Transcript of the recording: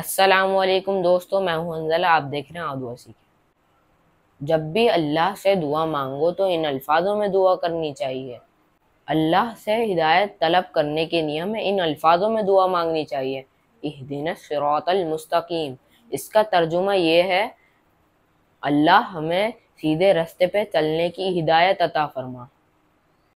असलकुम दोस्तों मैं हूं हंजला आप देख रहे हैं आदुआ सीखे जब भी अल्लाह से दुआ मांगो तो इन अल्फाजों में दुआ करनी चाहिए अल्लाह से हिदायत तलब करने के नियम में इन अल्फाजों में दुआ मांगनी चाहिए इह दिन शरातलमस्तकीम इसका तर्जुमा ये है अल्लाह हमें सीधे रास्ते पे चलने की हिदायत अता फरमा